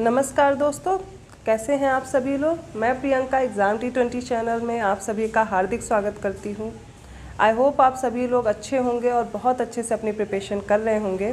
नमस्कार दोस्तों कैसे हैं आप सभी लोग मैं Priyanka exam T twenty channel में आप सभी का हार्दिक स्वागत करती हूँ आई होप आप सभी लोग अच्छे होंगे और बहुत अच्छे से अपनी प्रिपरेशन कर रहे होंगे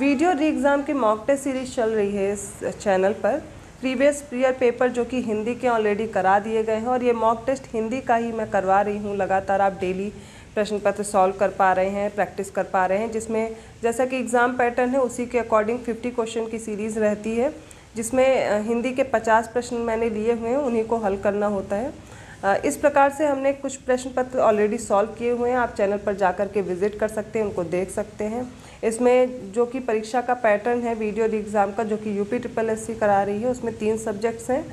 वीडियो री एग्ज़ाम की मॉक टेस्ट सीरीज चल रही है इस चैनल पर प्रीवियस प्रियर पेपर जो कि हिंदी के ऑलरेडी करा दिए गए हैं और ये मॉक टेस्ट हिंदी का ही मैं करवा रही हूँ लगातार आप डेली प्रश्न पत्र सॉल्व कर पा रहे हैं प्रैक्टिस कर पा रहे हैं जिसमें जैसा कि एग्ज़ाम पैटर्न है उसी के अकॉर्डिंग 50 क्वेश्चन की सीरीज़ रहती है जिसमें हिंदी के 50 प्रश्न मैंने लिए हुए हैं उन्हीं को हल करना होता है इस प्रकार से हमने कुछ प्रश्न पत्र ऑलरेडी सॉल्व किए हुए हैं आप चैनल पर जाकर के विजिट कर सकते हैं उनको देख सकते हैं इसमें जो कि परीक्षा का पैटर्न है वीडियो एग्ज़ाम का जो कि यूपी ट्रिपल एस करा रही है उसमें तीन सब्जेक्ट्स हैं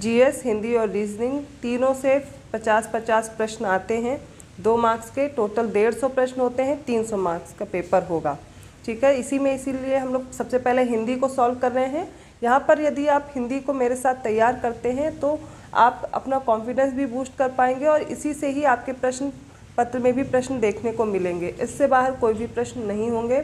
जीएस हिंदी और रीजनिंग तीनों से 50-50 प्रश्न आते हैं दो मार्क्स के टोटल डेढ़ सौ प्रश्न होते हैं तीन सौ मार्क्स का पेपर होगा ठीक है इसी में इसीलिए हम लोग सबसे पहले हिंदी को सॉल्व कर रहे हैं यहाँ पर यदि आप हिंदी को मेरे साथ तैयार करते हैं तो आप अपना कॉन्फिडेंस भी बूस्ट कर पाएंगे और इसी से ही आपके प्रश्न पत्र में भी प्रश्न देखने को मिलेंगे इससे बाहर कोई भी प्रश्न नहीं होंगे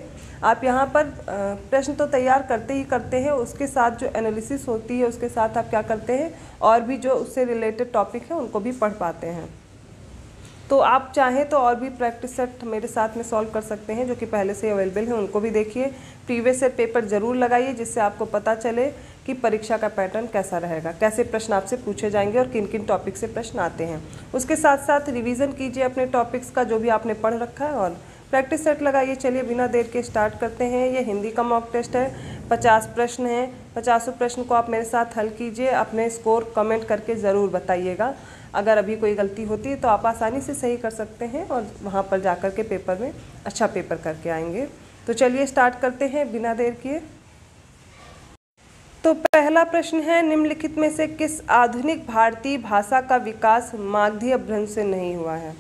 आप यहाँ पर प्रश्न तो तैयार करते ही करते हैं उसके साथ जो एनालिसिस होती है उसके साथ आप क्या करते हैं और भी जो उससे रिलेटेड टॉपिक है उनको भी पढ़ पाते हैं तो आप चाहें तो और भी प्रैक्टिस सेट मेरे साथ में सॉल्व कर सकते हैं जो कि पहले से अवेलेबल हैं उनको भी देखिए प्रीवियस से पेपर जरूर लगाइए जिससे आपको पता चले कि परीक्षा का पैटर्न कैसा रहेगा कैसे प्रश्न आपसे पूछे जाएंगे और किन किन टॉपिक से प्रश्न आते हैं उसके साथ साथ रिविज़न कीजिए अपने टॉपिक्स का जो भी आपने पढ़ रखा है और प्रैक्टिस सेट लगाइए चलिए बिना देर के स्टार्ट करते हैं ये हिंदी का मॉक टेस्ट है पचास प्रश्न हैं पचासों प्रश्न को आप मेरे साथ हल कीजिए अपने स्कोर कमेंट करके ज़रूर बताइएगा अगर अभी कोई गलती होती है तो आप आसानी से सही कर सकते हैं और वहाँ पर जा के पेपर में अच्छा पेपर करके आएंगे तो चलिए स्टार्ट करते हैं बिना देर किए तो पहला प्रश्न है निम्नलिखित में से किस आधुनिक भारतीय भाषा का विकास माध्य भ्रंश से नहीं हुआ है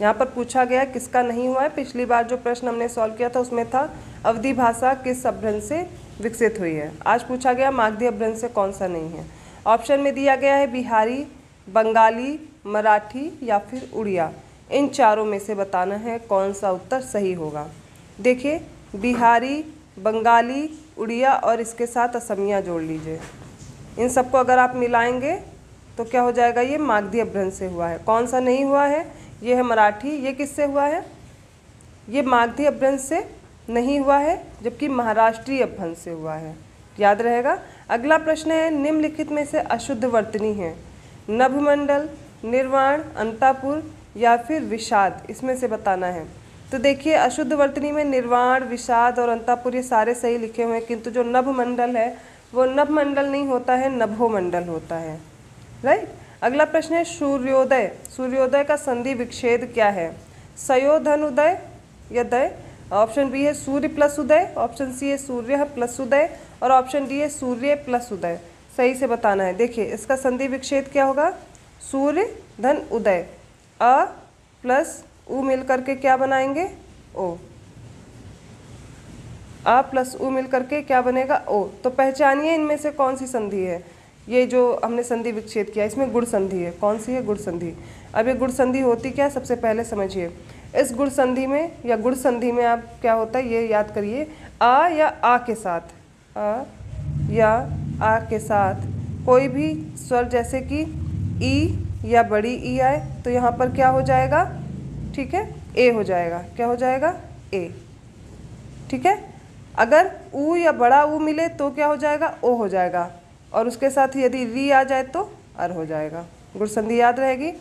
यहाँ पर पूछा गया किसका नहीं हुआ है पिछली बार जो प्रश्न हमने सॉल्व किया था उसमें था अवधि भाषा किस अभ्रंश से विकसित हुई है आज पूछा गया माध्य अपभ्रंश से कौन सा नहीं है ऑप्शन में दिया गया है बिहारी बंगाली मराठी या फिर उड़िया इन चारों में से बताना है कौन सा उत्तर सही होगा देखिए बिहारी बंगाली उड़िया और इसके साथ असमिया जोड़ लीजिए इन सबको अगर आप मिलाएंगे तो क्या हो जाएगा ये मागधी अभ्रंश से हुआ है कौन सा नहीं हुआ है ये है मराठी ये किससे हुआ है ये मागधी अभ्रंश से नहीं हुआ है जबकि महाराष्ट्रीय अभ्रंश से हुआ है याद रहेगा अगला प्रश्न है निम्नलिखित में से अशुद्ध वर्तनी है नभमंडल निर्वाण अंतापुर या फिर विषाद इसमें से बताना है तो देखिए अशुद्ध वर्तनी में निर्वाण विषाद और अंतापुर ये सारे सही लिखे हुए हैं किंतु जो नभमंडल है वो नभमंडल नहीं होता है नभोमंडल होता है राइट अगला प्रश्न है सूर्योदय सूर्योदय का संधि विक्षेद क्या है सयोधन उदय या दय ऑप्शन बी है सूर्य प्लस उदय ऑप्शन सी है सूर्य प्लस उदय और ऑप्शन डी है सूर्य प्लस उदय सही से बताना है देखिए इसका संधि विक्षेद क्या होगा सूर्य धन उदय अ प्लस उ मिल करके क्या बनाएंगे ओ अ प्लस उ मिल करके क्या बनेगा ओ तो पहचानिए इनमें से कौन सी संधि है ये जो हमने संधि विक्षेद किया इसमें गुड़ संधि है कौन सी है गुड़ संधि अब ये गुड़ संधि होती क्या सबसे पहले समझिए इस गुड़ संधि में या गुड़ संधि में आप क्या होता है ये याद करिए आ या आ के साथ आ या आ के साथ कोई भी स्वर जैसे कि ई या बड़ी ई आए तो यहाँ पर क्या हो जाएगा ठीक है ए हो जाएगा क्या हो जाएगा ए ठीक है अगर ऊ या बड़ा ऊ मिले तो क्या हो जाएगा ओ हो जाएगा और उसके साथ यदि री आ जाए तो अर हो जाएगा गुड़संधि याद रहेगी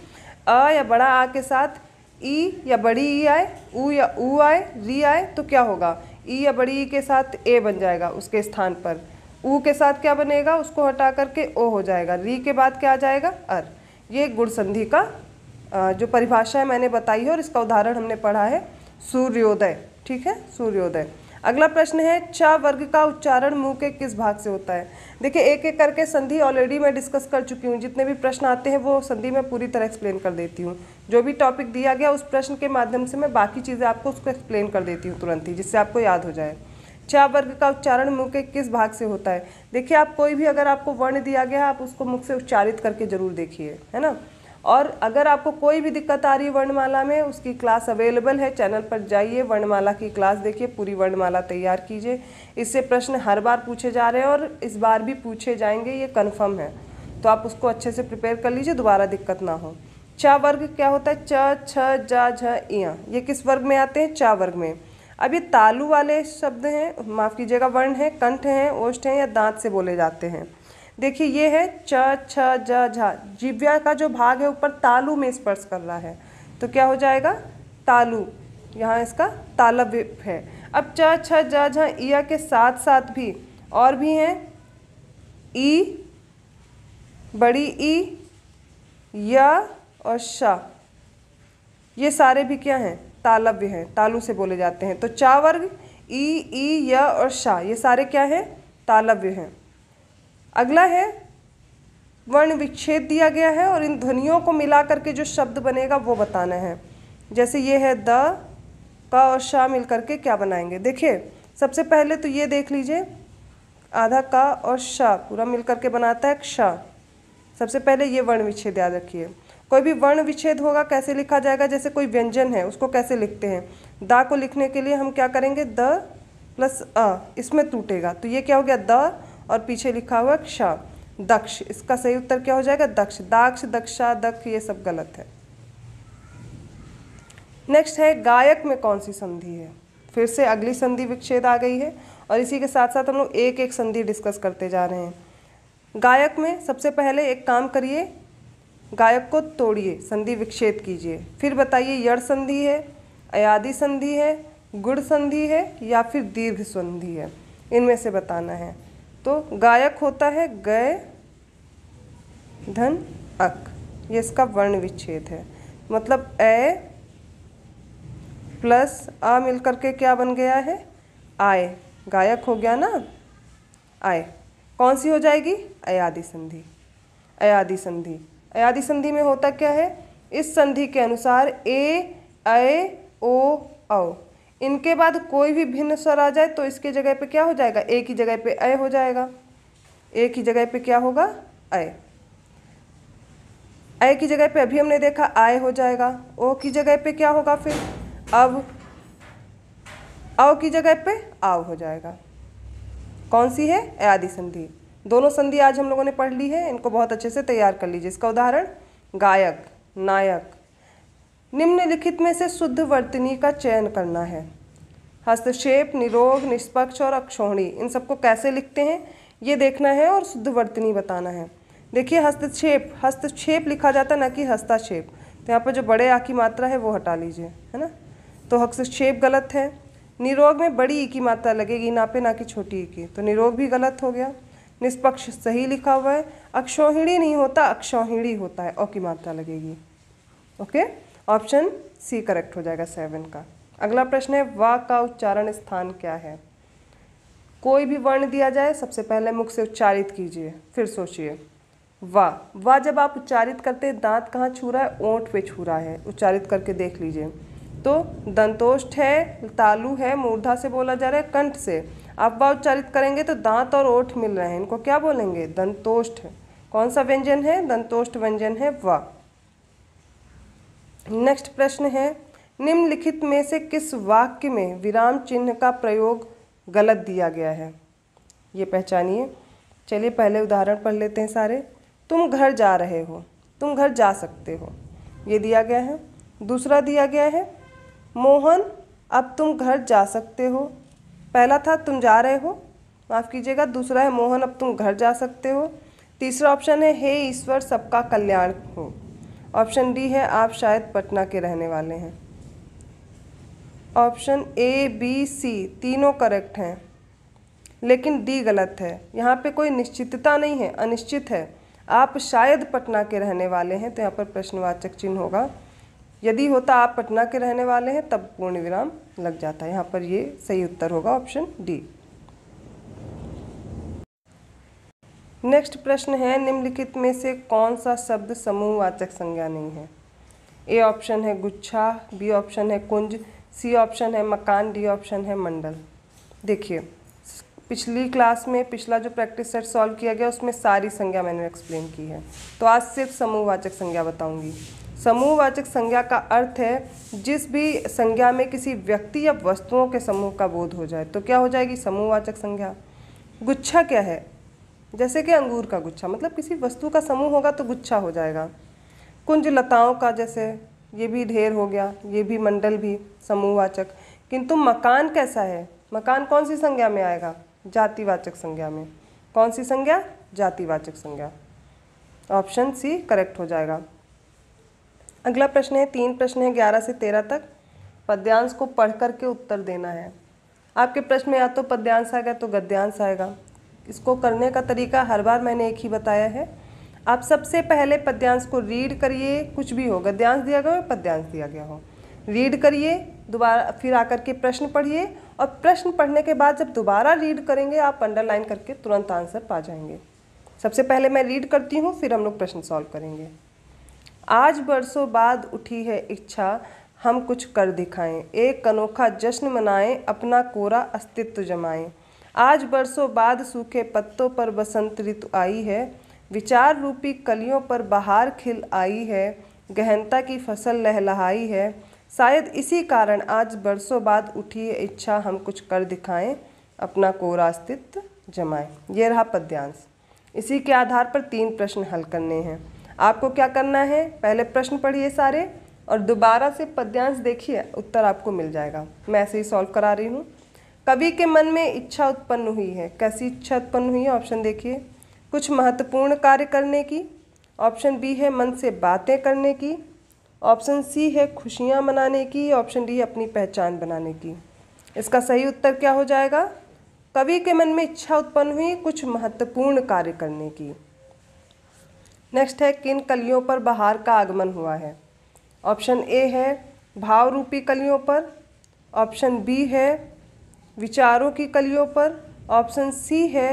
अ या बड़ा आ के साथ ई या बड़ी ई आए ऊ या ऊ आए री आए तो क्या होगा ई या बड़ी ई के साथ ए बन जाएगा उसके स्थान पर ऊ के साथ क्या बनेगा उसको हटा करके ओ हो जाएगा री के बाद क्या आ जाएगा अर ये गुड़ संधि का जो परिभाषा है मैंने बताई है और इसका उदाहरण हमने पढ़ा है सूर्योदय ठीक है सूर्योदय अगला प्रश्न है च वर्ग का उच्चारण मुंह के किस भाग से होता है देखिए एक एक करके संधि ऑलरेडी मैं डिस्कस कर चुकी हूँ जितने भी प्रश्न आते हैं वो संधि मैं पूरी तरह एक्सप्लेन कर देती हूँ जो भी टॉपिक दिया गया उस प्रश्न के माध्यम से मैं बाकी चीज़ें आपको उसको एक्सप्लेन कर देती हूँ तुरंत ही जिससे आपको याद हो जाए छ वर्ग का उच्चारण मुख के किस भाग से होता है देखिए आप कोई भी अगर आपको वर्ण दिया गया है आप उसको मुख से उच्चारित करके जरूर देखिए है ना और अगर आपको कोई भी दिक्कत आ रही है वर्णमाला में उसकी क्लास अवेलेबल है चैनल पर जाइए वर्णमाला की क्लास देखिए पूरी वर्णमाला तैयार कीजिए इससे प्रश्न हर बार पूछे जा रहे हैं और इस बार भी पूछे जाएंगे ये कन्फर्म है तो आप उसको अच्छे से प्रिपेयर कर लीजिए दोबारा दिक्कत ना हो चा वर्ग क्या होता है च छ जा झ ये किस वर्ग में आते हैं चा वर्ग में अब ये तालु वाले शब्द हैं माफ़ कीजिएगा वर्ण हैं कंठ हैं ओष्ठ हैं या दांत से बोले जाते हैं देखिए ये है च छ ज झा जिव्या का जो भाग है ऊपर तालु में स्पर्श कर रहा है तो क्या हो जाएगा तालु यहाँ इसका तालब है अब च छ ज झा ईया के साथ साथ भी और भी हैं ई बड़ी ई या और श ये सारे भी क्या हैं तालव्य हैं तालु से बोले जाते हैं तो चा वर्ग ई ई य और शाह ये सारे क्या हैं तालव्य हैं अगला है वर्ण विच्छेद दिया गया है और इन ध्वनियों को मिला करके जो शब्द बनेगा वो बताना है जैसे ये है द क और शाह मिल करके क्या बनाएंगे देखिए सबसे पहले तो ये देख लीजिए आधा का और शाह पूरा मिल करके बनाता है क्षा सबसे पहले ये वर्ण विच्छेद याद रखिए कोई भी वर्ण विच्छेद होगा कैसे लिखा जाएगा जैसे कोई व्यंजन है उसको कैसे लिखते हैं द को लिखने के लिए हम क्या करेंगे द प्लस अ इसमें टूटेगा तो ये क्या हो गया द और पीछे लिखा हुआ क्ष दक्ष इसका सही उत्तर क्या हो जाएगा दक्ष दाक्ष दक्षा दक्ष ये सब गलत है नेक्स्ट है गायक में कौन सी संधि है फिर से अगली संधि विच्छेद आ गई है और इसी के साथ साथ हम लोग एक एक संधि डिस्कस करते जा रहे हैं गायक में सबसे पहले एक काम करिए गायक को तोड़िए संधि विक्षेद कीजिए फिर बताइए यड़ संधि है अयादि संधि है गुड़ संधि है या फिर दीर्घ संधि है इनमें से बताना है तो गायक होता है गय धन अक ये इसका वर्ण विच्छेद है मतलब ए प्लस आ मिलकर के क्या बन गया है आय गायक हो गया ना आय कौन सी हो जाएगी अयादि संधि अयादि संधि अयादि संधि में होता क्या है इस संधि के अनुसार ए ए ओ औ इनके बाद कोई भी भिन्न स्वर आ जाए तो इसके जगह पे क्या हो जाएगा ए की जगह पे अय हो जाएगा ए की जगह पे क्या होगा अय अय की जगह पे अभी हमने देखा आय हो जाएगा ओ की जगह पे क्या होगा फिर अब अव की जगह पे आव हो जाएगा कौन सी है अयादि संधि दोनों संधि आज हम लोगों ने पढ़ ली है इनको बहुत अच्छे से तैयार कर लीजिए इसका उदाहरण गायक नायक निम्नलिखित में से शुद्ध वर्तनी का चयन करना है हस्तक्षेप निरोग निष्पक्ष और अक्षोणी इन सबको कैसे लिखते हैं ये देखना है और शुद्ध वर्तनी बताना है देखिए हस्तक्षेप हस्तक्षेप लिखा जाता है ना कि हस्ताक्षेप तो यहाँ पर जो बड़े आ की मात्रा है वो हटा लीजिए है ना तो हस्तक्षेप गलत है निरोग में बड़ी ई की मात्रा लगेगी ना पे ना कि छोटी ई की तो निरोग भी गलत हो गया निष्पक्ष सही लिखा हुआ है अक्षौहिणी नहीं होता अक्षौहिणी होता है औकी की मात्रा लगेगी ओके ऑप्शन सी करेक्ट हो जाएगा सेवन का अगला प्रश्न है वा का उच्चारण स्थान क्या है कोई भी वर्ण दिया जाए सबसे पहले मुख से उच्चारित कीजिए फिर सोचिए वा वा जब आप उच्चारित करते दांत कहाँ छू रहा है ओंठ पे छू रहा है उच्चारित करके देख लीजिए तो दंतोष्ठ है तालु है मूर्धा से बोला जा रहा है कंठ से उच्चारित करेंगे तो दांत और ओठ मिल रहे हैं इनको क्या बोलेंगे दंतोष्ठ कौन सा व्यंजन है दंतोष्ठ व्यंजन है व नेक्स्ट प्रश्न है निम्नलिखित में से किस वाक्य में विराम चिन्ह का प्रयोग गलत दिया गया है ये पहचानिए चलिए पहले उदाहरण पढ़ लेते हैं सारे तुम घर जा रहे हो तुम घर जा सकते हो ये दिया गया है दूसरा दिया गया है मोहन अब तुम घर जा सकते हो पहला था तुम जा रहे हो माफ़ कीजिएगा दूसरा है मोहन अब तुम घर जा सकते हो तीसरा ऑप्शन है हे ईश्वर सबका कल्याण हो ऑप्शन डी है आप शायद पटना के रहने वाले हैं ऑप्शन ए बी सी तीनों करेक्ट हैं लेकिन डी गलत है यहाँ पे कोई निश्चितता नहीं है अनिश्चित है आप शायद पटना के रहने वाले हैं तो यहाँ पर प्रश्नवाचक चिन्ह होगा यदि होता आप पटना के रहने वाले हैं तब पूर्ण विराम लग जाता है यहाँ पर ये सही उत्तर होगा ऑप्शन डी नेक्स्ट प्रश्न है निम्नलिखित में से कौन सा शब्द समूहवाचक संज्ञा नहीं है ए ऑप्शन है गुच्छा बी ऑप्शन है कुंज सी ऑप्शन है मकान डी ऑप्शन है मंडल देखिए पिछली क्लास में पिछला जो प्रैक्टिस सेट सॉल्व किया गया उसमें सारी संज्ञा मैंने एक्सप्लेन की है तो आज सिर्फ समूहवाचक संज्ञा बताऊंगी समूहवाचक संज्ञा का अर्थ है जिस भी संज्ञा में किसी व्यक्ति या वस्तुओं के समूह का बोध हो जाए तो क्या हो जाएगी समूहवाचक संज्ञा गुच्छा क्या है जैसे कि अंगूर का गुच्छा मतलब किसी वस्तु का समूह होगा तो गुच्छा हो जाएगा कुंज लताओं का जैसे ये भी ढेर हो गया ये भी मंडल भी समूहवाचक किंतु मकान कैसा है मकान कौन सी संज्ञा में आएगा जातिवाचक संज्ञा में कौन सी संज्ञा जातिवाचक संज्ञा ऑप्शन सी करेक्ट हो जाएगा अगला प्रश्न है तीन प्रश्न है ग्यारह से तेरह तक पद्यांश को पढ़ करके उत्तर देना है आपके प्रश्न में या तो पद्यांश आएगा तो गद्यांश आएगा इसको करने का तरीका हर बार मैंने एक ही बताया है आप सबसे पहले पद्यांश को रीड करिए कुछ भी हो गद्यांश दिया गया हो पद्यांश दिया गया हो रीड करिए दोबारा फिर आकर के प्रश्न पढ़िए और प्रश्न पढ़ने के बाद जब दोबारा रीड करेंगे आप अंडरलाइन करके तुरंत आंसर पा जाएंगे सबसे पहले मैं रीड करती हूँ फिर हम लोग प्रश्न सॉल्व करेंगे आज बरसों बाद उठी है इच्छा हम कुछ कर दिखाएं एक अनोखा जश्न मनाएं अपना कोरा अस्तित्व जमाएं आज बरसों बाद सूखे पत्तों पर बसंत ऋतु आई है विचार रूपी कलियों पर बहार खिल आई है गहनता की फसल लहलहाई है शायद इसी कारण आज बरसों बाद उठी है इच्छा हम कुछ कर दिखाएं अपना कोरा अस्तित्व जमाएं ये रहा पद्यांश इसी के आधार पर तीन प्रश्न हल करने हैं आपको क्या करना है पहले प्रश्न पढ़िए सारे और दोबारा से पद्यांश देखिए उत्तर आपको मिल जाएगा मैं ऐसे ही सॉल्व करा रही हूँ कवि के मन में इच्छा उत्पन्न हुई है कैसी इच्छा उत्पन्न हुई है ऑप्शन देखिए कुछ महत्वपूर्ण कार्य करने की ऑप्शन बी है मन से बातें करने की ऑप्शन सी है खुशियाँ मनाने की ऑप्शन डी है अपनी पहचान बनाने की इसका सही उत्तर क्या हो जाएगा कवि के मन में इच्छा उत्पन्न हुई कुछ महत्वपूर्ण कार्य करने की नेक्स्ट है किन कलियों पर बहार का आगमन हुआ है ऑप्शन ए है भाव रूपी कलियों पर ऑप्शन बी है विचारों की कलियों पर ऑप्शन सी है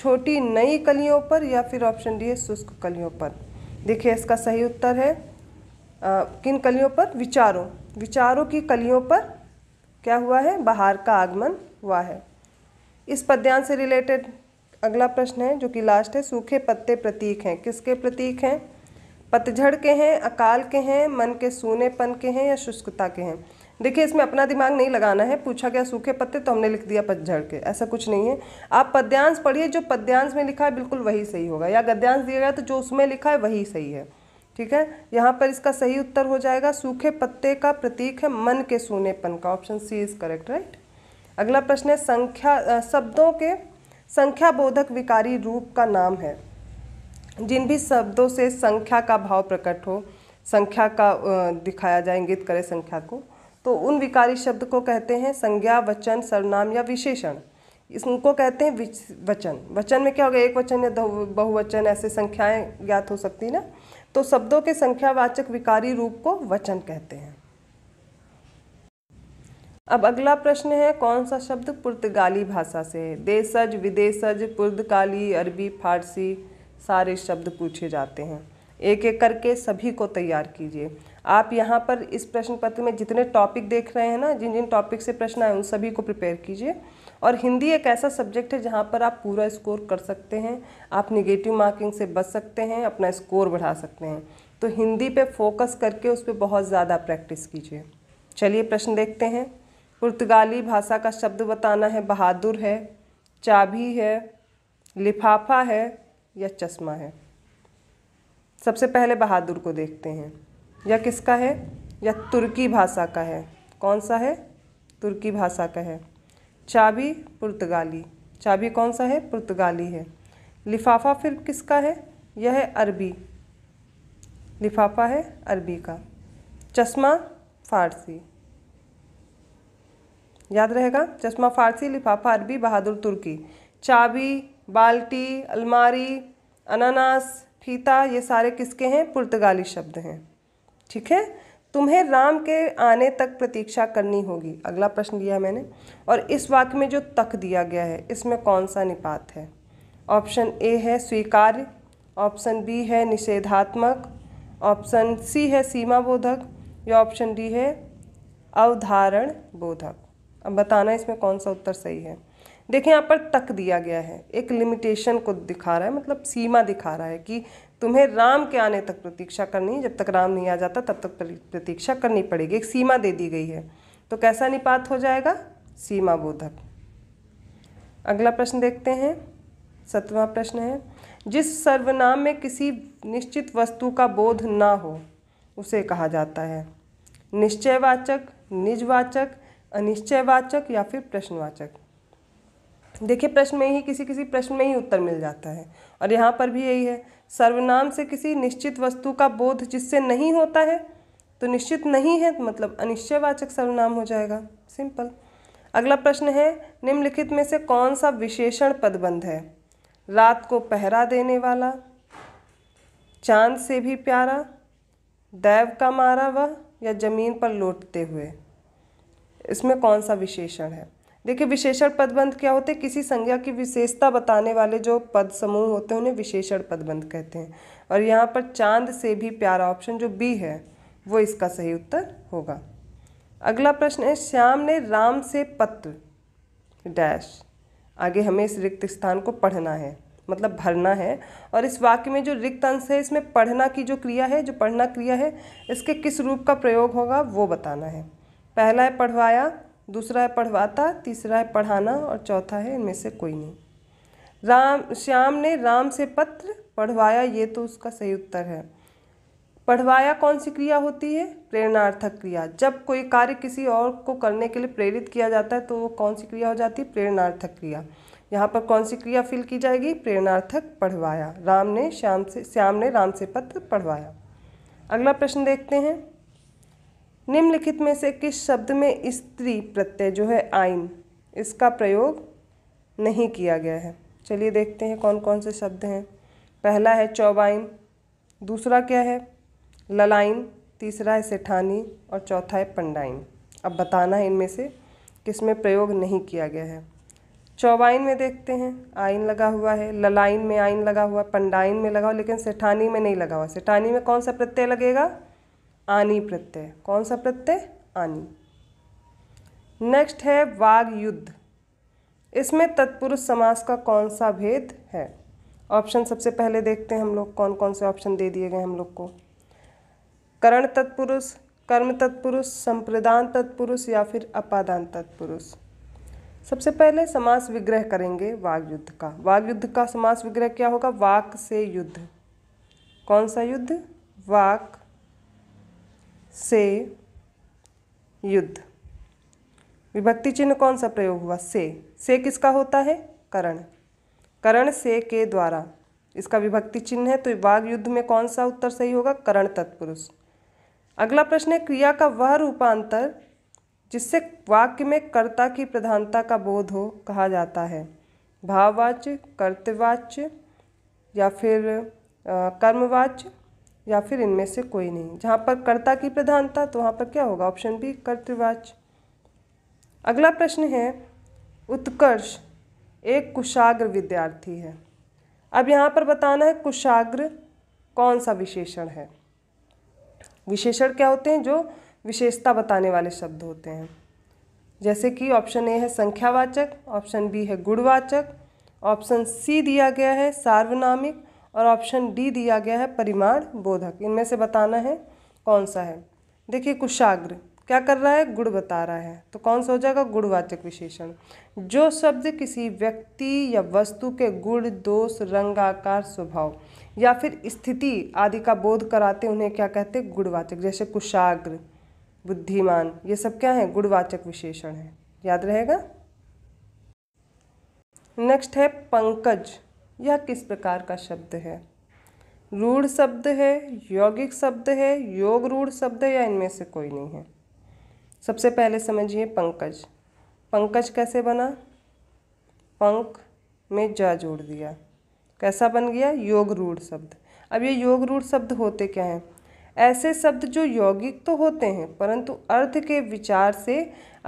छोटी नई कलियों पर या फिर ऑप्शन डी है शुष्क कलियों पर देखिए इसका सही उत्तर है आ, किन कलियों पर विचारों विचारों की कलियों पर क्या हुआ है बहार का आगमन हुआ है इस पद्यांश से रिलेटेड अगला प्रश्न है जो कि लास्ट है सूखे पत्ते प्रतीक हैं किसके प्रतीक हैं पतझड़ के हैं अकाल के हैं मन के सूनेपन के हैं या शुष्कता के हैं देखिए इसमें अपना दिमाग नहीं लगाना है पूछा गया सूखे पत्ते तो हमने लिख दिया पतझड़ के ऐसा कुछ नहीं है आप पद्यांश पढ़िए जो पद्यांश में लिखा है बिल्कुल वही सही होगा या गद्यांश दिया गया तो जो उसमें लिखा है वही सही है ठीक है यहाँ पर इसका सही उत्तर हो जाएगा सूखे पत्ते का प्रतीक है मन के सूनेपन का option C is correct right अगला प्रश्न है संख्या शब्दों के संख्या बोधक विकारी रूप का नाम है जिन भी शब्दों से संख्या का भाव प्रकट हो संख्या का दिखाया जाए इंगित करे संख्या को तो उन विकारी शब्द को कहते हैं संज्ञा वचन सर्वनाम या विशेषण इसको कहते हैं वचन वचन में क्या होगा एक वचन या बहुवचन ऐसे संख्याएं ज्ञात हो सकती ना तो शब्दों के संख्यावाचक विकारी रूप को वचन कहते हैं अब अगला प्रश्न है कौन सा शब्द पुर्तगाली भाषा से है देशज विदेशज पुर्तगाली अरबी फारसी सारे शब्द पूछे जाते हैं एक एक करके सभी को तैयार कीजिए आप यहाँ पर इस प्रश्न पत्र में जितने टॉपिक देख रहे हैं ना जिन जिन टॉपिक से प्रश्न आए उन सभी को प्रिपेयर कीजिए और हिंदी एक ऐसा सब्जेक्ट है जहाँ पर आप पूरा स्कोर कर सकते हैं आप निगेटिव मार्किंग से बच सकते हैं अपना स्कोर बढ़ा सकते हैं तो हिंदी पे फोकस करके उस पर बहुत ज़्यादा प्रैक्टिस कीजिए चलिए प्रश्न देखते हैं पुर्तगाली भाषा का शब्द बताना है बहादुर है चाबी है लिफाफा है या चश्मा है सबसे पहले बहादुर को देखते हैं या किसका है या तुर्की भाषा का है कौन सा है तुर्की भाषा का है चाबी पुर्तगाली चाबी कौन सा है पुर्तगाली है लिफाफा फिर किसका है यह है अरबी लिफाफा है अरबी का चश्मा फारसी याद रहेगा चश्मा फारसी लिफाफा अरबी बहादुर तुर्की चाबी बाल्टी अलमारी अनानास फीता ये सारे किसके हैं पुर्तगाली शब्द हैं ठीक है तुम्हें राम के आने तक प्रतीक्षा करनी होगी अगला प्रश्न दिया मैंने और इस वाक्य में जो तक दिया गया है इसमें कौन सा निपात है ऑप्शन ए है स्वीकार्य ऑप्शन बी है निषेधात्मक ऑप्शन सी है सीमा बोधक या ऑप्शन डी है अवधारण बोधक अब बताना इसमें कौन सा उत्तर सही है देखिए यहाँ पर तक दिया गया है एक लिमिटेशन को दिखा रहा है मतलब सीमा दिखा रहा है कि तुम्हें राम के आने तक प्रतीक्षा करनी है जब तक राम नहीं आ जाता तब तक प्रतीक्षा करनी पड़ेगी एक सीमा दे दी गई है तो कैसा निपात हो जाएगा सीमा बोधक अगला प्रश्न देखते हैं सतवा प्रश्न है जिस सर्वनाम में किसी निश्चित वस्तु का बोध ना हो उसे कहा जाता है निश्चयवाचक निजवाचक अनिश्चयवाचक या फिर प्रश्नवाचक देखिए प्रश्न में ही किसी किसी प्रश्न में ही उत्तर मिल जाता है और यहाँ पर भी यही है सर्वनाम से किसी निश्चित वस्तु का बोध जिससे नहीं होता है तो निश्चित नहीं है तो मतलब अनिश्चयवाचक सर्वनाम हो जाएगा सिंपल अगला प्रश्न है निम्नलिखित में से कौन सा विशेषण पदबंध है रात को पहरा देने वाला चांद से भी प्यारा दैव का मारा वह या जमीन पर लौटते हुए इसमें कौन सा विशेषण है देखिए विशेषण पदबंध क्या होते हैं किसी संज्ञा की विशेषता बताने वाले जो पद समूह होते हैं उन्हें विशेषण पदबंध कहते हैं और यहाँ पर चांद से भी प्यारा ऑप्शन जो बी है वो इसका सही उत्तर होगा अगला प्रश्न है श्याम ने राम से पत्र डैश आगे हमें इस रिक्त स्थान को पढ़ना है मतलब भरना है और इस वाक्य में जो रिक्त अंश है इसमें पढ़ना की जो क्रिया है जो पढ़ना क्रिया है इसके किस रूप का प्रयोग होगा वो बताना है पहला है पढ़वाया दूसरा है पढ़वाता तीसरा है पढ़ाना और चौथा है इनमें से कोई नहीं राम श्याम ने राम से पत्र पढ़वाया ये तो उसका सही उत्तर है पढ़वाया कौन सी क्रिया होती है प्रेरणार्थक क्रिया जब कोई कार्य किसी और को करने के लिए प्रेरित किया जाता है तो वो कौन सी क्रिया हो जाती है प्रेरणार्थक क्रिया यहाँ पर कौन सी क्रिया फिल की जाएगी प्रेरणार्थक पढ़वाया राम ने श्याम से श्याम ने राम से पत्र पढ़वाया अगला प्रश्न देखते हैं निम्नलिखित में से किस शब्द में स्त्री प्रत्यय जो है आइन इसका प्रयोग नहीं किया गया है चलिए देखते हैं कौन कौन से शब्द हैं पहला है चौबाइन दूसरा क्या है ललाइन तीसरा है सेठानी और चौथा है पंडाइन अब बताना है इनमें से किस में प्रयोग नहीं किया गया है चौबाइन में देखते हैं आइन लगा हुआ है ललाइन में आइन लगा हुआ है पंडाइन में लगा हुआ लेकिन सेठानी में नहीं लगा हुआ सेठानी में कौन सा प्रत्यय लगेगा आनी प्रत्यय कौन सा प्रत्यय आनी नेक्स्ट है वाग युद्ध इसमें तत्पुरुष समास का कौन सा भेद है ऑप्शन सबसे पहले देखते हैं हम लोग कौन कौन से ऑप्शन दे दिए गए हम लोग को करण तत्पुरुष कर्म तत्पुरुष संप्रदान तत्पुरुष या फिर अपादान तत्पुरुष सबसे पहले समास विग्रह करेंगे वाग युद्ध का वाग युद्ध का समास विग्रह क्या होगा वाक से युद्ध कौन सा युद्ध वाक से युद्ध विभक्ति चिन्ह कौन सा प्रयोग हुआ से से किसका होता है करण करण से के द्वारा इसका विभक्ति चिन्ह है तो वाग युद्ध में कौन सा उत्तर सही होगा करण तत्पुरुष अगला प्रश्न है क्रिया का वह रूपांतर जिससे वाक्य में कर्ता की प्रधानता का बोध हो कहा जाता है भाववाच्य कर्तवाच्य या फिर कर्मवाच्य या फिर इनमें से कोई नहीं जहाँ पर कर्ता की प्रधानता तो वहाँ पर क्या होगा ऑप्शन बी कर्तृवाच अगला प्रश्न है उत्कर्ष एक कुशाग्र विद्यार्थी है अब यहाँ पर बताना है कुशाग्र कौन सा विशेषण है विशेषण क्या होते हैं जो विशेषता बताने वाले शब्द होते हैं जैसे कि ऑप्शन ए है संख्यावाचक ऑप्शन बी है गुणवाचक ऑप्शन सी दिया गया है सार्वनामिक और ऑप्शन डी दिया गया है परिमाण बोधक इनमें से बताना है कौन सा है देखिए कुशाग्र क्या कर रहा है गुड़ बता रहा है तो कौन सा हो जाएगा गुणवाचक विशेषण जो शब्द किसी व्यक्ति या वस्तु के गुण दोष रंग आकार स्वभाव या फिर स्थिति आदि का बोध कराते उन्हें क्या कहते हैं गुणवाचक जैसे कुशाग्र बुद्धिमान ये सब क्या है गुणवाचक विशेषण है याद रहेगा नेक्स्ट है पंकज यह किस प्रकार का शब्द है रूढ़ शब्द है यौगिक शब्द है योग रूढ़ शब्द है या इनमें से कोई नहीं है सबसे पहले समझिए पंकज पंकज कैसे बना पंक में जा जोड़ दिया कैसा बन गया योग रूढ़ शब्द अब ये योग रूढ़ शब्द होते क्या हैं ऐसे शब्द जो यौगिक तो होते हैं परंतु अर्थ के विचार से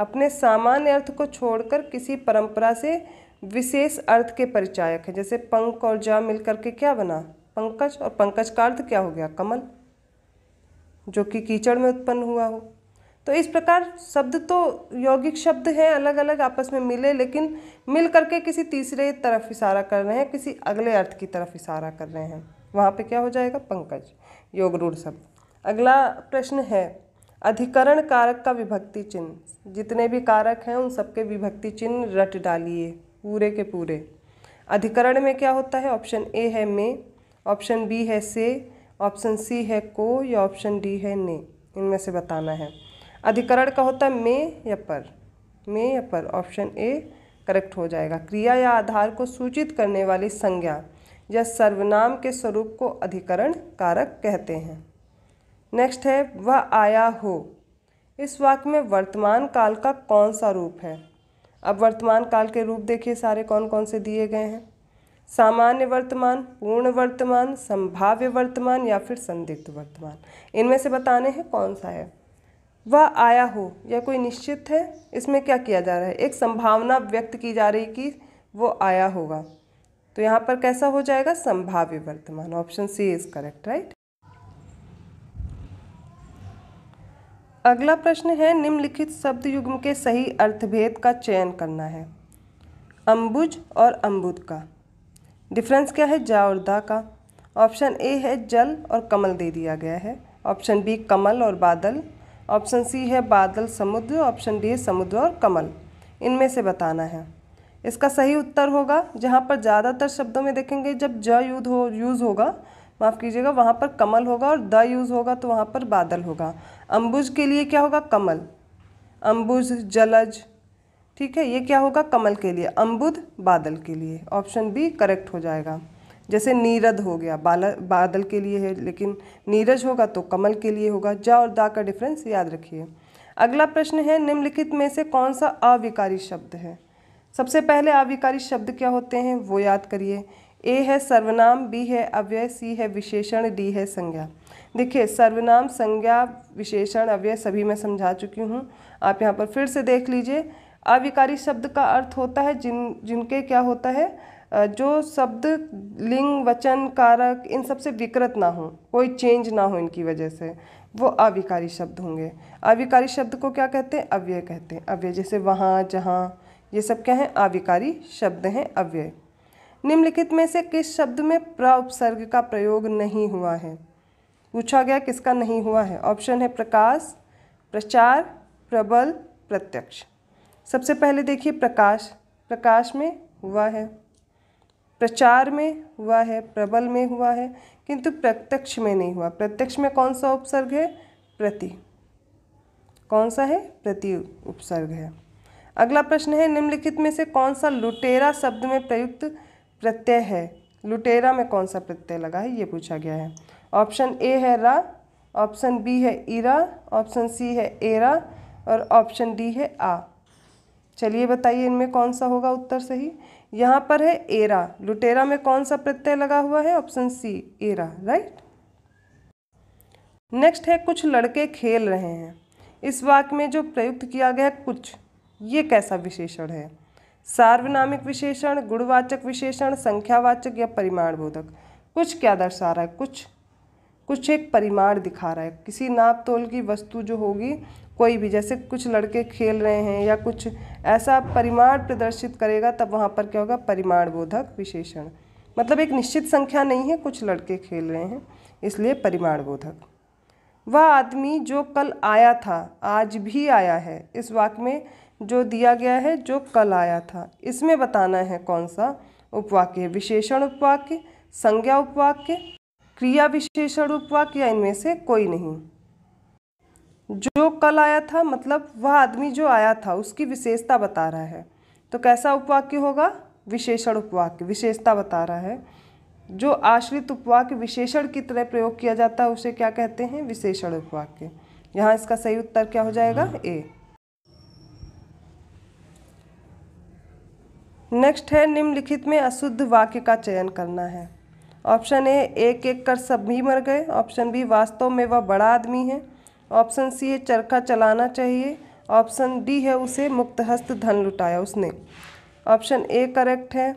अपने सामान्य अर्थ को छोड़कर किसी परंपरा से विशेष अर्थ के परिचायक हैं जैसे पंक और जा मिलकर के क्या बना पंकज और पंकज का अर्थ क्या हो गया कमल जो कि कीचड़ में उत्पन्न हुआ हो तो इस प्रकार शब्द तो यौगिक शब्द हैं अलग अलग आपस में मिले लेकिन मिल करके किसी तीसरे तरफ इशारा कर रहे हैं किसी अगले अर्थ की तरफ इशारा कर रहे हैं वहाँ पे क्या हो जाएगा पंकज योग रूढ़ शब्द अगला प्रश्न है अधिकरण कारक का विभक्ति चिन्ह जितने भी कारक हैं उन सबके विभक्ति चिन्ह रट डालिए पूरे के पूरे अधिकरण में क्या होता है ऑप्शन ए है मे ऑप्शन बी है से ऑप्शन सी है को या ऑप्शन डी है ने इनमें से बताना है अधिकरण का होता है मे या पर मे या पर ऑप्शन ए करेक्ट हो जाएगा क्रिया या आधार को सूचित करने वाली संज्ञा या सर्वनाम के स्वरूप को अधिकरण कारक कहते हैं नेक्स्ट है वह आया हो इस वाक्य में वर्तमान काल का कौन सा रूप है अब वर्तमान काल के रूप देखिए सारे कौन कौन से दिए गए हैं सामान्य वर्तमान पूर्ण वर्तमान संभाव्य वर्तमान या फिर संदिग्ध वर्तमान इनमें से बताने हैं कौन सा है वह आया हो या कोई निश्चित है इसमें क्या किया जा रहा है एक संभावना व्यक्त की जा रही कि वो आया होगा तो यहाँ पर कैसा हो जाएगा संभाव्य वर्तमान option C is correct right अगला प्रश्न है निम्नलिखित शब्द युग्म के सही अर्थभेद का चयन करना है अम्बुज और अम्बुद का डिफरेंस क्या है जा और दा का ऑप्शन ए है जल और कमल दे दिया गया है ऑप्शन बी कमल और बादल ऑप्शन सी है बादल समुद्र ऑप्शन डी है समुद्र और कमल इनमें से बताना है इसका सही उत्तर होगा जहाँ पर ज़्यादातर शब्दों में देखेंगे जब ज यूज हो यूज़ होगा माफ़ कीजिएगा वहाँ पर कमल होगा और द यूज़ होगा तो वहाँ पर बादल होगा अम्बुज के लिए क्या होगा कमल अम्बुज जलज ठीक है ये क्या होगा कमल के लिए अम्बुद बादल के लिए ऑप्शन बी करेक्ट हो जाएगा जैसे नीरद हो गया बाल बादल के लिए है लेकिन नीरज होगा तो कमल के लिए होगा जा और दा का डिफरेंस याद रखिए अगला प्रश्न है निम्नलिखित में से कौन सा अविकारी शब्द है सबसे पहले अविकारी शब्द क्या होते हैं वो याद करिए ए है सर्वनाम बी है अव्यय सी है विशेषण डी है संज्ञा देखिए सर्वनाम संज्ञा विशेषण अव्यय सभी मैं समझा चुकी हूँ आप यहाँ पर फिर से देख लीजिए अविकारी शब्द का अर्थ होता है जिन जिनके क्या होता है जो शब्द लिंग वचन कारक इन सब से विकृत ना हो कोई चेंज ना हो इनकी वजह से वो अविकारी शब्द होंगे अविकारी शब्द को क्या कहते हैं अव्यय कहते हैं अव्यय जैसे वहाँ जहाँ ये सब क्या हैं अविकारी शब्द हैं अव्यय निम्नलिखित में से किस शब्द में प्र उपसर्ग का प्रयोग नहीं हुआ है पूछा गया किसका नहीं हुआ है ऑप्शन है प्रकाश प्रचार प्रबल प्रत्यक्ष सबसे पहले देखिए प्रकाश प्रकाश में हुआ है प्रचार में हुआ है प्रबल में हुआ है किंतु प्रत्यक्ष में नहीं हुआ प्रत्यक्ष में कौन सा उपसर्ग है प्रति कौन सा है प्रति उपसर्ग है अगला प्रश्न है निम्नलिखित में से कौन सा लुटेरा शब्द में प्रयुक्त प्रत्यय है लुटेरा में कौन सा प्रत्यय लगा है ये पूछा गया है ऑप्शन ए है रा ऑप्शन बी है इरा ऑप्शन सी है एरा और ऑप्शन डी है आ चलिए बताइए इनमें कौन सा होगा उत्तर सही यहाँ पर है एरा लुटेरा में कौन सा प्रत्यय लगा हुआ है option C are right next है कुछ लड़के खेल रहे हैं इस वाक्य में जो प्रयुक्त किया गया कुछ ये कैसा विशेषण है सार्वनामिक विशेषण गुणवाचक विशेषण संख्यावाचक या परिमाण बोधक कुछ क्या दर्शा रहा है कुछ कुछ एक परिमाण दिखा रहा है किसी नाप तोल की वस्तु जो होगी कोई भी जैसे कुछ लड़के खेल रहे हैं या कुछ ऐसा परिमाण प्रदर्शित करेगा तब वहाँ पर क्या होगा परिमाण बोधक विशेषण मतलब एक निश्चित संख्या नहीं है कुछ लड़के खेल रहे हैं इसलिए परिमाण बोधक वह आदमी जो कल आया था आज भी आया है इस वाक्य में जो दिया गया है जो कल आया था इसमें बताना है कौन सा उपवाक्य विशेषण उपवाक्य संज्ञा उपवाक्य क्रिया विशेषण उपवाक्य या इनमें से कोई नहीं जो कल आया था मतलब वह आदमी जो आया था उसकी विशेषता बता रहा है तो कैसा उपवाक्य होगा विशेषण उपवाक्य विशेषता बता रहा है जो आश्रित उपवाक्य विशेषण की तरह प्रयोग किया जाता है उसे क्या कहते हैं विशेषण उपवाक्य यहाँ इसका सही उत्तर क्या हो जाएगा हाँ। ए नेक्स्ट है निम्नलिखित में अशुद्ध वाक्य का चयन करना है ऑप्शन ए एक एक कर सब भी मर गए ऑप्शन बी वास्तव में वह बड़ा आदमी है ऑप्शन सी है चरखा चलाना चाहिए ऑप्शन डी है उसे मुक्त हस्त धन लुटाया उसने ऑप्शन ए करेक्ट है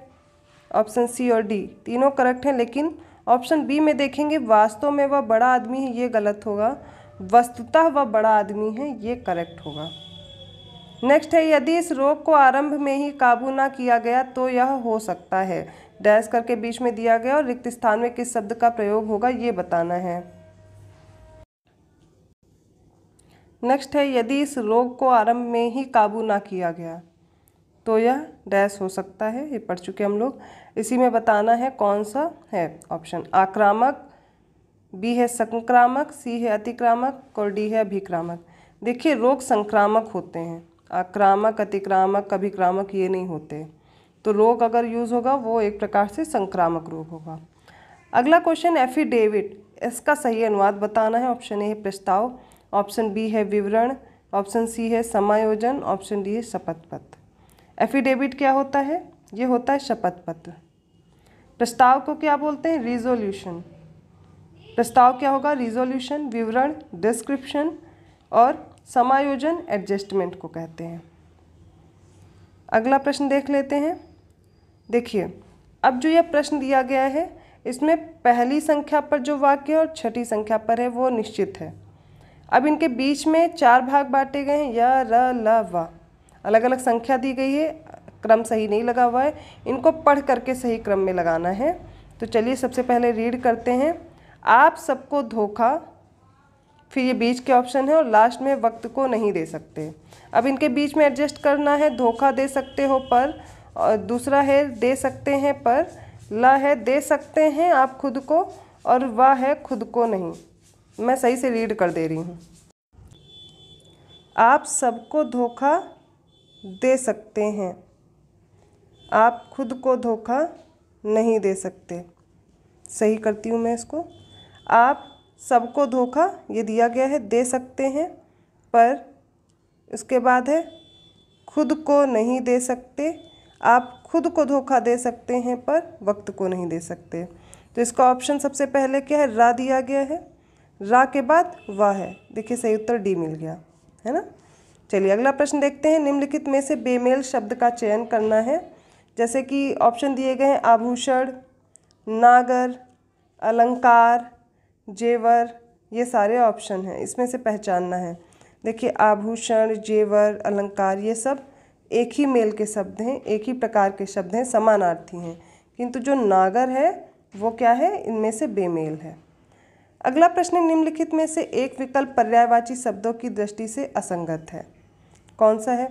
ऑप्शन सी और डी तीनों करेक्ट हैं लेकिन ऑप्शन बी में देखेंगे वास्तव में वह बड़ा आदमी है ये गलत होगा वस्तुतः वह बड़ा आदमी है ये करेक्ट होगा नेक्स्ट है यदि इस रोग को आरंभ में ही काबू ना किया गया तो यह हो सकता है डैश करके बीच में दिया गया और रिक्त स्थान में किस शब्द का प्रयोग होगा ये बताना है नेक्स्ट है यदि इस रोग को आरंभ में ही काबू ना किया गया तो यह डैश हो सकता है ये पढ़ चुके हम लोग इसी में बताना है कौन सा है ऑप्शन आक्रामक बी है संक्रामक सी है अतिक्रामक और डी है अभिक्रामक देखिए रोग संक्रामक होते हैं आक्रामक अतिक्रामक अभिक्रामक ये नहीं होते तो रोग अगर यूज़ होगा वो एक प्रकार से संक्रामक रोग होगा अगला क्वेश्चन एफिडेविट इसका सही अनुवाद बताना है ऑप्शन ए है प्रस्ताव ऑप्शन बी है विवरण ऑप्शन सी है समायोजन ऑप्शन डी है शपथ पत्र एफिडेविट क्या होता है ये होता है शपथ पत्र प्रस्ताव को क्या बोलते हैं रिजोल्यूशन प्रस्ताव क्या होगा रिजोल्यूशन विवरण डिस्क्रिप्शन और समायोजन एडजस्टमेंट को कहते हैं अगला प्रश्न देख लेते हैं देखिए अब जो यह प्रश्न दिया गया है इसमें पहली संख्या पर जो वाक्य और छठी संख्या पर है वो निश्चित है अब इनके बीच में चार भाग बांटे गए हैं या र ल व अलग अलग संख्या दी गई है क्रम सही नहीं लगा हुआ है इनको पढ़ करके सही क्रम में लगाना है तो चलिए सबसे पहले रीड करते हैं आप सबको धोखा फिर ये बीच के ऑप्शन है और लास्ट में वक्त को नहीं दे सकते अब इनके बीच में एडजस्ट करना है धोखा दे सकते हो पर और दूसरा है दे सकते हैं पर ला है दे सकते हैं आप खुद को और वाह है खुद को नहीं मैं सही से रीड कर दे रही हूँ आप सबको धोखा दे सकते हैं आप खुद को धोखा नहीं दे सकते सही करती हूँ मैं इसको आप सबको धोखा ये दिया गया है दे सकते हैं पर उसके बाद है खुद को नहीं दे सकते आप खुद को धोखा दे सकते हैं पर वक्त को नहीं दे सकते तो इसका ऑप्शन सबसे पहले क्या है रा दिया गया है रा के बाद वह है देखिए सही उत्तर डी मिल गया है ना चलिए अगला प्रश्न देखते हैं निम्नलिखित में से बेमेल शब्द का चयन करना है जैसे कि ऑप्शन दिए गए हैं आभूषण नागर अलंकार जेवर ये सारे ऑप्शन हैं इसमें से पहचानना है देखिए आभूषण जेवर अलंकार ये सब एक ही मेल के शब्द हैं एक ही प्रकार के शब्द हैं समानार्थी हैं किंतु जो नागर है वो क्या है इनमें से बेमेल है अगला प्रश्न निम्नलिखित में से एक विकल्प पर्यायवाची शब्दों की दृष्टि से असंगत है कौन सा है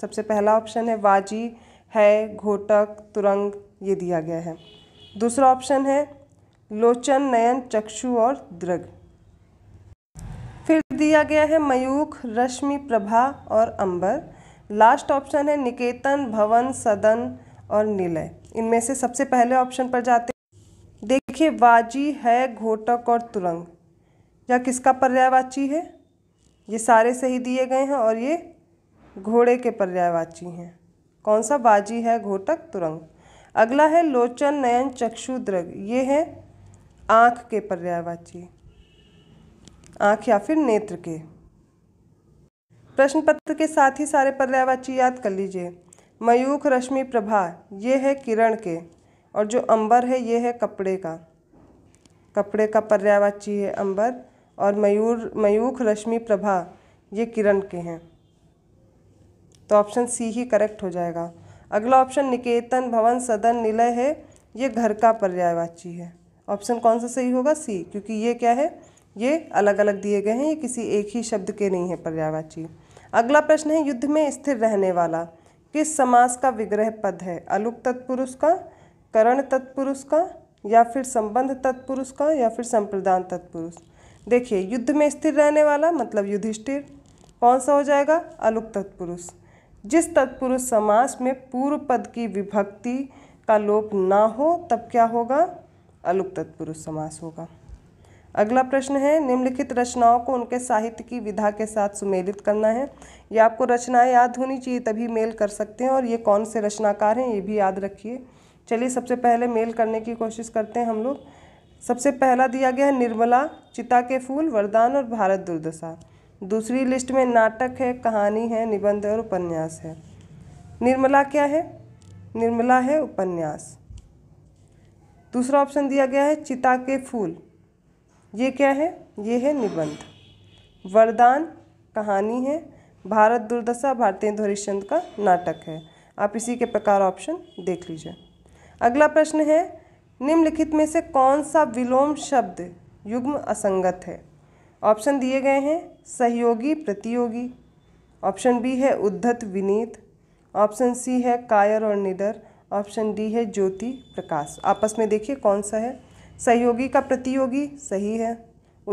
सबसे पहला ऑप्शन है वाजी है घोटक तुरंग ये दिया गया है दूसरा ऑप्शन है लोचन नयन चक्षु और दृग फिर दिया गया है मयूख रश्मि प्रभा और अंबर लास्ट ऑप्शन है निकेतन भवन सदन और निलय इनमें से सबसे पहले ऑप्शन पर जाते देखिए वाजी है घोटक और तुरंग यह किसका पर्यायवाची है ये सारे सही दिए गए हैं और ये घोड़े के पर्यायवाची हैं कौन सा बाजी है घोटक तुरंग अगला है लोचन नयन चक्षु द्रग ये है आँख के पर्यायवाची आँख या फिर नेत्र के प्रश्न पत्र के साथ ही सारे पर्यायवाची याद कर लीजिए मयूख रश्मि प्रभा ये है किरण के और जो अंबर है ये है कपड़े का कपड़े का पर्यायवाची है अंबर और मयूर मयूख रश्मि प्रभा ये किरण के हैं तो ऑप्शन सी ही करेक्ट हो जाएगा अगला ऑप्शन निकेतन भवन सदन निलय है ये घर का पर्यायवाची है ऑप्शन कौन सा सही होगा सी क्योंकि ये क्या है ये अलग अलग दिए गए हैं ये किसी एक ही शब्द के नहीं है पर्यावाची अगला प्रश्न है युद्ध में स्थिर रहने वाला किस समास का विग्रह पद है अलुक तत्पुरुष का करण तत्पुरुष का या फिर संबंध तत्पुरुष का या फिर संप्रदान तत्पुरुष देखिए युद्ध में स्थिर रहने वाला मतलब युधिष्ठिर कौन सा हो जाएगा अलुक तत्पुरुष जिस तत्पुरुष समास में पूर्व पद की विभक्ति का लोप ना हो तब क्या होगा अलुप तत्पुरुष समास होगा अगला प्रश्न है निम्नलिखित रचनाओं को उनके साहित्य की विधा के साथ सुमेलित करना है ये आपको रचनाएं याद होनी चाहिए तभी मेल कर सकते हैं और ये कौन से रचनाकार हैं ये भी याद रखिए चलिए सबसे पहले मेल करने की कोशिश करते हैं हम लोग सबसे पहला दिया गया है निर्मला चिता के फूल वरदान और भारत दुर्दशा दूसरी लिस्ट में नाटक है कहानी है निबंध और उपन्यास है निर्मला क्या है निर्मला है उपन्यास दूसरा ऑप्शन दिया गया है चिता के फूल ये क्या है ये है निबंध वरदान कहानी है भारत दुर्दशा भारतीय हरिश्चंद्र का नाटक है आप इसी के प्रकार ऑप्शन देख लीजिए अगला प्रश्न है निम्नलिखित में से कौन सा विलोम शब्द युग्म असंगत है ऑप्शन दिए गए हैं सहयोगी प्रतियोगी ऑप्शन बी है उद्धत विनीत ऑप्शन सी है कायर और निडर ऑप्शन डी है ज्योति प्रकाश आपस में देखिए कौन सा है सहयोगी का प्रतियोगी सही है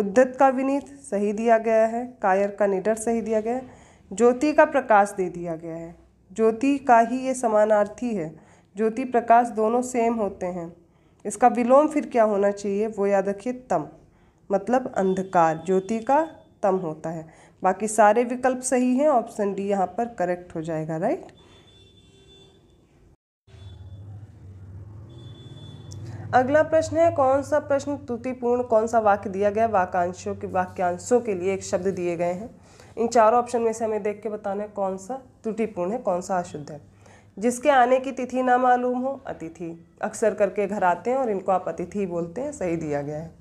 उद्धत का विनीत सही दिया गया है कायर का निडर सही दिया गया है ज्योति का प्रकाश दे दिया गया है ज्योति का ही ये समानार्थी है ज्योति प्रकाश दोनों सेम होते हैं इसका विलोम फिर क्या होना चाहिए वो याद रखिए तम मतलब अंधकार ज्योति का तम होता है बाकी सारे विकल्प सही हैं ऑप्शन डी यहाँ पर करेक्ट हो जाएगा राइट अगला प्रश्न है कौन सा प्रश्न त्रुटिपूर्ण कौन सा वाक्य दिया गया वाक्यांशों के वाक्यांशों के लिए एक शब्द दिए गए हैं इन चारों ऑप्शन में से हमें देख के बताना है कौन सा त्रुटिपूर्ण है कौन सा अशुद्ध है जिसके आने की तिथि ना मालूम हो अतिथि अक्सर करके घर आते हैं और इनको आप अतिथि बोलते हैं सही दिया गया है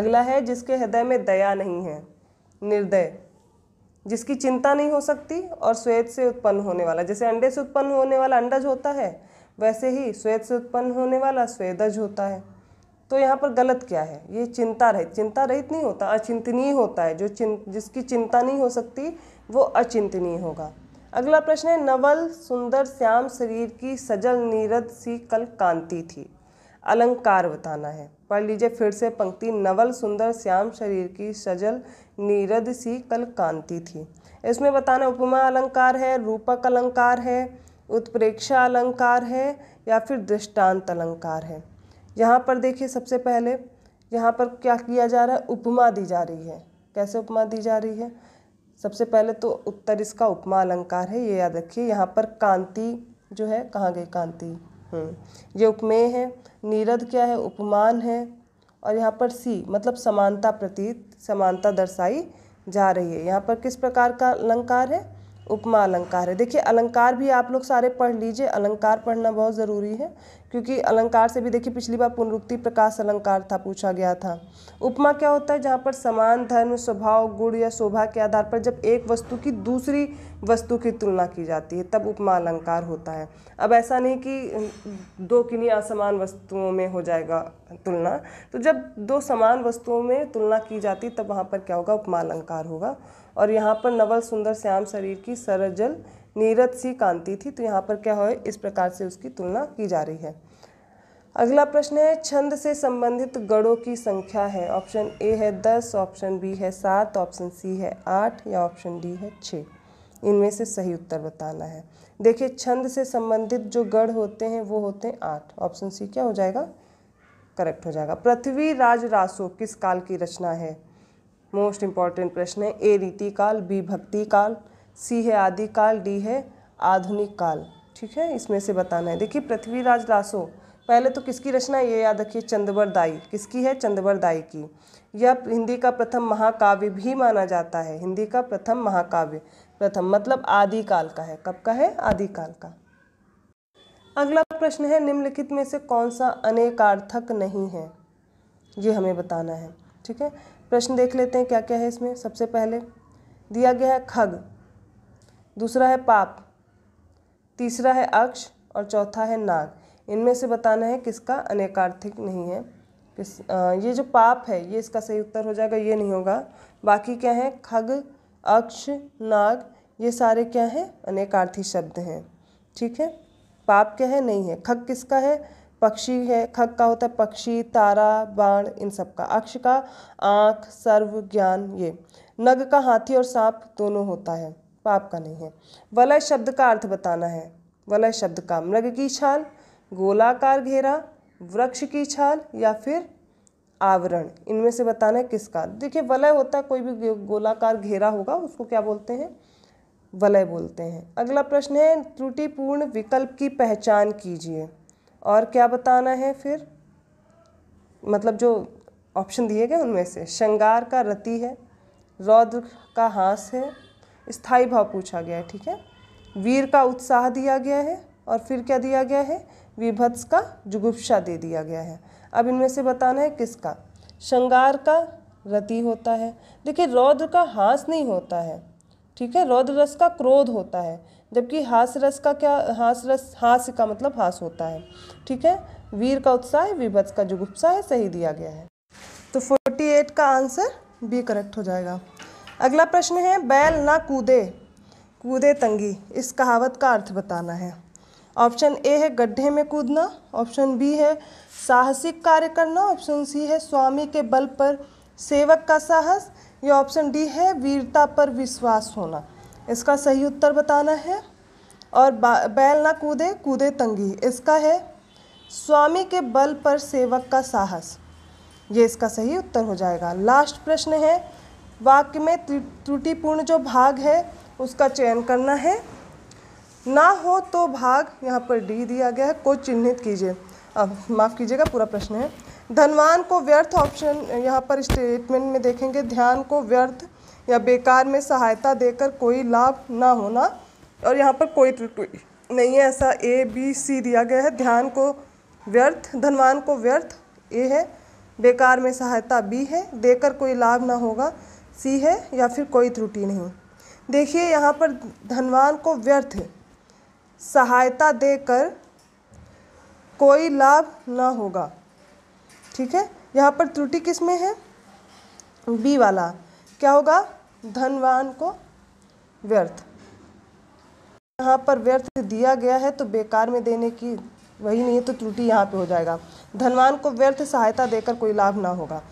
अगला है जिसके हृदय में दया नहीं है निर्दय जिसकी चिंता नहीं हो सकती और श्वेत से उत्पन्न होने वाला जैसे अंडे से उत्पन्न होने वाला अंडज होता है वैसे ही स्वेद से उत्पन्न होने वाला स्वेदज होता है तो यहाँ पर गलत क्या है ये चिंता रहित चिंता रहित नहीं होता अचिंतनीय होता है जो चिं जिसकी चिंता नहीं हो सकती वो अचिंतनीय होगा अगला प्रश्न है नवल सुंदर श्याम शरीर की सजल नीरद सी कल कांति थी अलंकार बताना है पढ़ लीजिए फिर से पंक्ति नवल सुंदर श्याम शरीर की सजल नीरद सी कल कांति थी इसमें बताना उपमा अलंकार है रूपक अलंकार है उत्प्रेक्षा अलंकार है या फिर दृष्टांत अलंकार है यहाँ पर देखिए सबसे पहले यहाँ पर क्या किया जा रहा है उपमा दी जा रही है कैसे उपमा दी जा रही है सबसे पहले तो उत्तर इसका उपमा अलंकार है ये याद रखिए यहाँ पर कांति जो है कहाँ गई कांति हम्म, ये उपमेय है नीरद क्या है उपमान है और यहाँ पर सी मतलब समानता प्रतीत समानता दर्शाई जा रही है यहाँ पर किस प्रकार का अलंकार है उपमा अलंकार है देखिए अलंकार भी आप लोग सारे पढ़ लीजिए अलंकार पढ़ना बहुत ज़रूरी है क्योंकि अलंकार से भी देखिए पिछली बार पुनरुक्ति प्रकाश अलंकार था पूछा गया था उपमा क्या होता है जहाँ पर समान धर्म स्वभाव गुण या शोभा के आधार पर जब एक वस्तु की दूसरी वस्तु की तुलना की जाती है तब उपमा अलंकार होता है अब ऐसा नहीं कि दो किन्हीं असमान वस्तुओं में हो जाएगा तुलना तो जब दो समान वस्तुओं में तुलना की जाती तब वहाँ पर क्या होगा उपमा अलंकार होगा और यहाँ पर नवल सुंदर श्याम शरीर की सरजल नीरत सी कांति थी तो यहाँ पर क्या हो इस प्रकार से उसकी तुलना की जा रही है अगला प्रश्न है छंद से संबंधित गणों की संख्या है ऑप्शन ए है दस ऑप्शन बी है सात ऑप्शन सी है आठ या ऑप्शन डी है छः इनमें से सही उत्तर बताना है देखिए छंद से संबंधित जो गढ़ होते हैं वो होते हैं आठ ऑप्शन सी क्या हो जाएगा करेक्ट हो जाएगा पृथ्वी राज रासो किस काल की रचना है मोस्ट इम्पॉर्टेंट प्रश्न है ए रीति काल बी भक्ति काल सी है आदि काल डी है आधुनिक काल ठीक है इसमें से बताना है देखिए पृथ्वीराज रासो पहले तो किसकी रचना ये याद रखिए चंद्रवर दाई किसकी है चंद्रवर दाई की यह हिंदी का प्रथम महाकाव्य भी माना जाता है हिंदी का प्रथम महाकाव्य प्रथम मतलब आदि काल का है कब का है आदि काल का अगला प्रश्न है निम्नलिखित में से कौन सा अनेकार्थक नहीं है ये हमें बताना है ठीक है प्रश्न देख लेते हैं क्या क्या है इसमें सबसे पहले दिया गया है खग दूसरा है पाप तीसरा है अक्ष और चौथा है नाग इनमें से बताना है किसका अनेकार्थिक नहीं है किस आ, ये जो पाप है ये इसका सही उत्तर हो जाएगा ये नहीं होगा बाकी क्या है खग अक्ष नाग ये सारे क्या हैं अनेकार्थी शब्द हैं ठीक है पाप क्या है नहीं है खग किसका है पक्षी है खग का होता है पक्षी तारा बाण इन सब का अक्ष का आँख सर्व ज्ञान ये नग का हाथी और सांप दोनों होता है पाप का नहीं है वलय शब्द का अर्थ बताना है वलय शब्द का मृग की छाल गोलाकार घेरा वृक्ष की छाल या फिर आवरण इनमें से बताना है किसका देखिए वलय होता है कोई भी गोलाकार घेरा होगा उसको क्या बोलते हैं वलय बोलते हैं अगला प्रश्न है त्रुटिपूर्ण विकल्प की पहचान कीजिए और क्या बताना है फिर मतलब जो ऑप्शन दिए गए उनमें से श्रृंगार का रति है रौद्र का हास है स्थाई भाव पूछा गया है ठीक है वीर का उत्साह दिया गया है और फिर क्या दिया गया है विभत्स का जुगुप्सा दे दिया गया है अब इनमें से बताना है किसका श्रृंगार का रति होता है देखिए रौद्र का हास नहीं होता है ठीक है रौद्र रस का क्रोध होता है जबकि हास रस का क्या हास रस हास का मतलब हास होता है ठीक है वीर का उत्साह है विभत्स का जुगुप्सा है सही दिया गया है तो फोर्टी एट का आंसर बी करेक्ट हो जाएगा अगला प्रश्न है बैल ना कूदे कूदे तंगी इस कहावत का अर्थ बताना है ऑप्शन ए है गड्ढे में कूदना ऑप्शन बी है साहसिक कार्य करना ऑप्शन सी है स्वामी के बल पर सेवक का साहस या ऑप्शन डी है वीरता पर विश्वास होना इसका सही उत्तर बताना है और बैल ना कूदे कूदे तंगी इसका है स्वामी के बल पर सेवक का साहस ये इसका सही उत्तर हो जाएगा लास्ट प्रश्न है वाक्य में त्रुटिपूर्ण जो भाग है उसका चयन करना है ना हो तो भाग यहाँ पर डी दिया गया है को चिन्हित कीजिए अब माफ़ कीजिएगा पूरा प्रश्न है धनवान को व्यर्थ ऑप्शन यहाँ पर स्टेटमेंट में देखेंगे ध्यान को व्यर्थ या बेकार में सहायता देकर कोई लाभ ना होना और यहाँ पर कोई त्रुटि तो नहीं है ऐसा ए बी सी दिया गया है ध्यान को व्यर्थ धनवान को व्यर्थ ए है बेकार में सहायता बी है देकर कोई लाभ ना होगा सी है या फिर कोई त्रुटि नहीं देखिए यहाँ पर धनवान को व्यर्थ सहायता देकर कोई लाभ ना होगा ठीक है यहाँ पर त्रुटि किस में है बी वाला क्या होगा धनवान को व्यर्थ यहाँ पर व्यर्थ दिया गया है तो बेकार में देने की वही नहीं है तो त्रुटि यहाँ पे हो जाएगा धनवान को व्यर्थ सहायता देकर कोई लाभ ना होगा